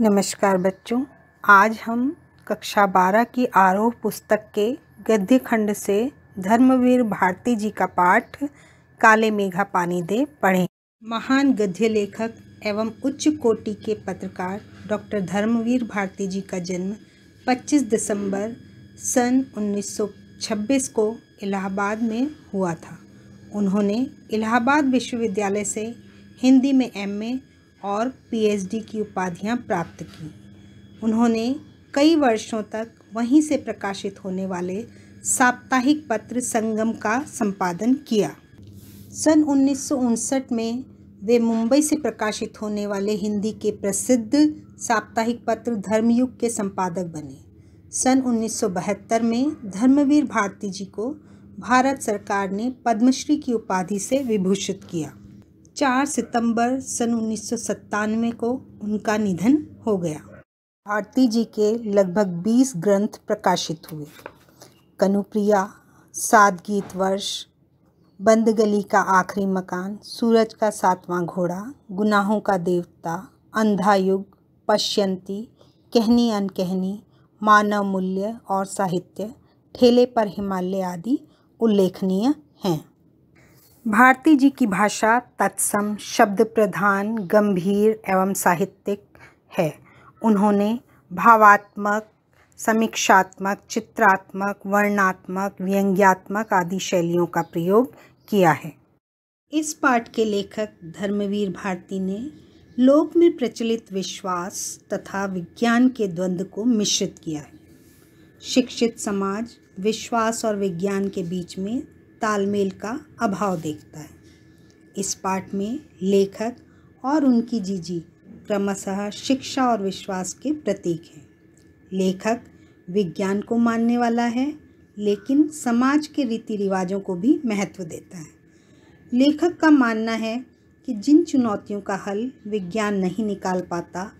नमस्कार बच्चों आज हम कक्षा बारह की आरोह पुस्तक के गद्य खंड से धर्मवीर भारती जी का पाठ काले मेघा पानी दे पढ़ें महान गद्य लेखक एवं उच्च कोटि के पत्रकार डॉक्टर धर्मवीर भारती जी का जन्म 25 दिसंबर सन 1926 को इलाहाबाद में हुआ था उन्होंने इलाहाबाद विश्वविद्यालय से हिंदी में एमए और पीएचडी की उपाधियां प्राप्त की उन्होंने कई वर्षों तक वहीं से प्रकाशित होने वाले साप्ताहिक पत्र संगम का संपादन किया सन उन्नीस में वे मुंबई से प्रकाशित होने वाले हिंदी के प्रसिद्ध साप्ताहिक पत्र धर्मयुग के संपादक बने सन 1972 में धर्मवीर भारती जी को भारत सरकार ने पद्मश्री की उपाधि से विभूषित किया चार सितंबर सन उन्नीस को उनका निधन हो गया भारती जी के लगभग 20 ग्रंथ प्रकाशित हुए कनुप्रिया सात गीत वर्ष बंद गली का आखिरी मकान सूरज का सातवां घोड़ा गुनाहों का देवता अंधा युग पश्यंती कहनी अनकहनी मानव मूल्य और साहित्य ठेले पर हिमालय आदि उल्लेखनीय हैं भारती जी की भाषा तत्सम शब्द प्रधान गंभीर एवं साहित्यिक है उन्होंने भावात्मक समीक्षात्मक चित्रात्मक वर्णात्मक व्यंग्यात्मक आदि शैलियों का प्रयोग किया है इस पाठ के लेखक धर्मवीर भारती ने लोक में प्रचलित विश्वास तथा विज्ञान के द्वंद्व को मिश्रित किया है शिक्षित समाज विश्वास और विज्ञान के बीच में तालमेल का अभाव देखता है इस पाठ में लेखक और उनकी जीजी क्रमशः शिक्षा और विश्वास के प्रतीक हैं लेखक विज्ञान को मानने वाला है लेकिन समाज के रीति रिवाजों को भी महत्व देता है लेखक का मानना है कि जिन चुनौतियों का हल विज्ञान नहीं निकाल पाता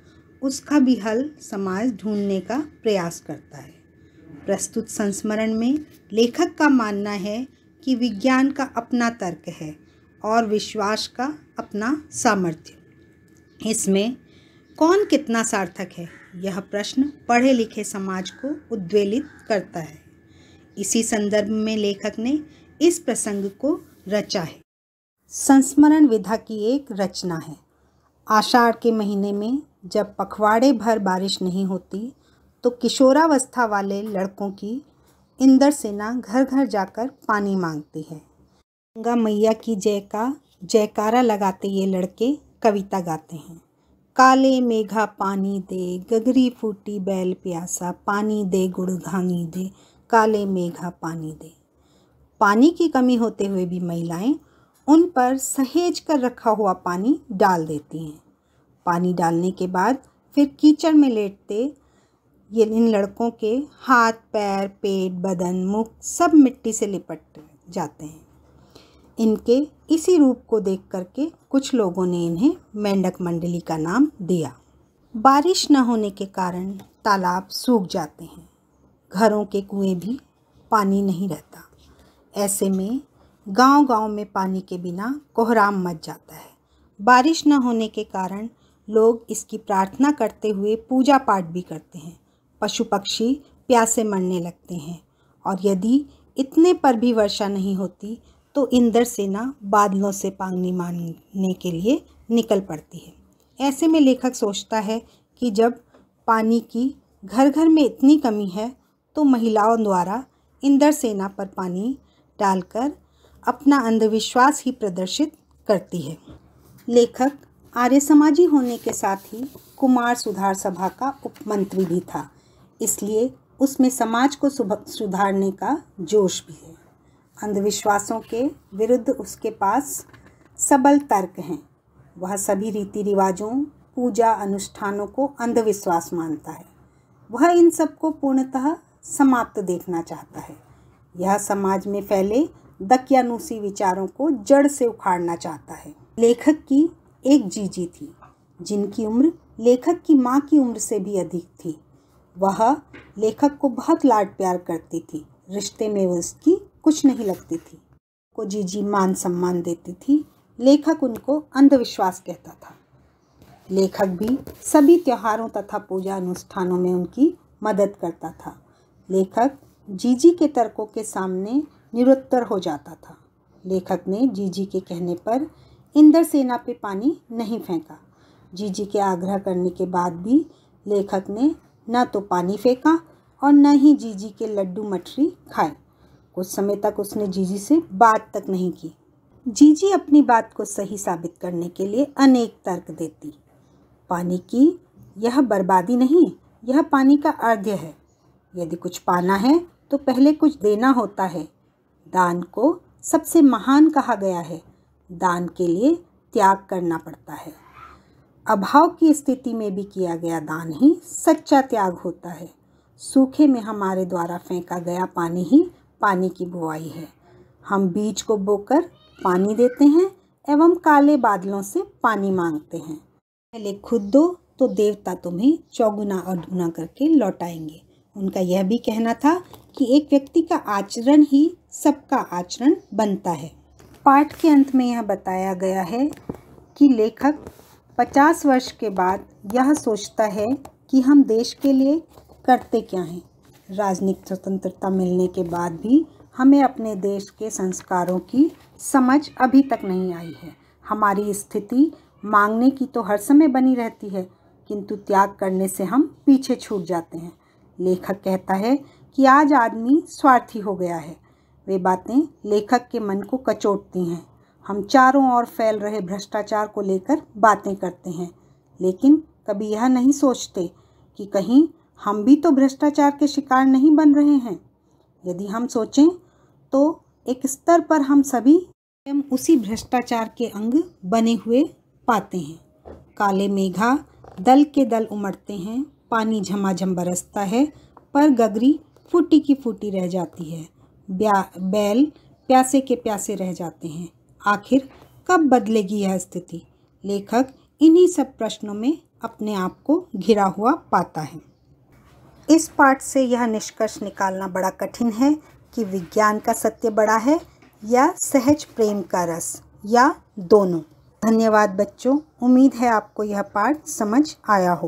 उसका भी हल समाज ढूंढने का प्रयास करता है प्रस्तुत संस्मरण में लेखक का मानना है कि विज्ञान का अपना तर्क है और विश्वास का अपना सामर्थ्य इसमें कौन कितना सार्थक है यह प्रश्न पढ़े लिखे समाज को उद्वेलित करता है इसी संदर्भ में लेखक ने इस प्रसंग को रचा है संस्मरण विधा की एक रचना है आषाढ़ के महीने में जब पखवाड़े भर बारिश नहीं होती तो किशोरावस्था वाले लड़कों की इंदर सेना घर घर जाकर पानी मांगती है गंगा मैया की जय का जयकारा लगाते ये लड़के कविता गाते हैं काले मेघा पानी दे गगरी फूटी बैल प्यासा पानी दे गुड़ घानी दे काले मेघा पानी दे पानी की कमी होते हुए भी महिलाएं उन पर सहेज कर रखा हुआ पानी डाल देती हैं पानी डालने के बाद फिर कीचड़ में लेटते ये इन लड़कों के हाथ पैर पेट बदन मुख सब मिट्टी से लिपट जाते हैं इनके इसी रूप को देख करके कुछ लोगों ने इन्हें मेंढक मंडली का नाम दिया बारिश न होने के कारण तालाब सूख जाते हैं घरों के कुएं भी पानी नहीं रहता ऐसे में गांव-गांव में पानी के बिना कोहराम मच जाता है बारिश न होने के कारण लोग इसकी प्रार्थना करते हुए पूजा पाठ भी करते हैं पशु पक्षी प्यासे मरने लगते हैं और यदि इतने पर भी वर्षा नहीं होती तो इंद्र सेना बादलों से पांगनी मांगने के लिए निकल पड़ती है ऐसे में लेखक सोचता है कि जब पानी की घर घर में इतनी कमी है तो महिलाओं द्वारा इंद्र सेना पर पानी डालकर अपना अंधविश्वास ही प्रदर्शित करती है लेखक आर्य समाजी होने के साथ ही कुमार सुधार सभा का उपमंत्री भी था इसलिए उसमें समाज को सुधारने का जोश भी है अंधविश्वासों के विरुद्ध उसके पास सबल तर्क हैं वह सभी रीति रिवाजों पूजा अनुष्ठानों को अंधविश्वास मानता है वह इन सबको पूर्णतः समाप्त देखना चाहता है यह समाज में फैले दकियानुसी विचारों को जड़ से उखाड़ना चाहता है लेखक की एक जीजी थी जिनकी उम्र लेखक की माँ की उम्र से भी अधिक थी वह लेखक को बहुत लाड प्यार करती थी रिश्ते में उसकी कुछ नहीं लगती थी को जीजी मान सम्मान देती थी लेखक उनको अंधविश्वास कहता था लेखक भी सभी त्योहारों तथा पूजा अनुष्ठानों में उनकी मदद करता था लेखक जीजी के तर्कों के सामने निरुत्तर हो जाता था लेखक ने जीजी के कहने पर इंद्र सेना पे पानी नहीं फेंका जीजी के आग्रह करने के बाद भी लेखक ने न तो पानी फेंका और न ही जीजी के लड्डू मठरी खाए कुछ समय तक उसने जीजी से बात तक नहीं की जीजी अपनी बात को सही साबित करने के लिए अनेक तर्क देती पानी की यह बर्बादी नहीं यह पानी का अर्घ्य है यदि कुछ पाना है तो पहले कुछ देना होता है दान को सबसे महान कहा गया है दान के लिए त्याग करना पड़ता है अभाव की स्थिति में भी किया गया दान ही सच्चा त्याग होता है सूखे में हमारे द्वारा फेंका गया पानी ही पानी की बुआई है हम बीज को बोकर पानी देते हैं एवं काले बादलों से पानी मांगते हैं पहले खुद दो तो देवता तुम्हें चौगुना और दुगुना करके लौटाएंगे उनका यह भी कहना था कि एक व्यक्ति का आचरण ही सबका आचरण बनता है पाठ के अंत में यह बताया गया है कि लेखक पचास वर्ष के बाद यह सोचता है कि हम देश के लिए करते क्या हैं राजनीतिक स्वतंत्रता मिलने के बाद भी हमें अपने देश के संस्कारों की समझ अभी तक नहीं आई है हमारी स्थिति मांगने की तो हर समय बनी रहती है किंतु त्याग करने से हम पीछे छूट जाते हैं लेखक कहता है कि आज आदमी स्वार्थी हो गया है वे बातें लेखक के मन को कचोटती हैं हम चारों ओर फैल रहे भ्रष्टाचार को लेकर बातें करते हैं लेकिन कभी यह नहीं सोचते कि कहीं हम भी तो भ्रष्टाचार के शिकार नहीं बन रहे हैं यदि हम सोचें तो एक स्तर पर हम सभी स्वयं उसी भ्रष्टाचार के अंग बने हुए पाते हैं काले मेघा दल के दल उमड़ते हैं पानी झमाझम बरसता है पर गगरी फूटी की फूटी रह जाती है बैल प्यासे के प्यासे रह जाते हैं आखिर कब बदलेगी यह स्थिति लेखक इन्हीं सब प्रश्नों में अपने आप को घिरा हुआ पाता है इस पाठ से यह निष्कर्ष निकालना बड़ा कठिन है कि विज्ञान का सत्य बड़ा है या सहज प्रेम का रस या दोनों धन्यवाद बच्चों उम्मीद है आपको यह पाठ समझ आया हो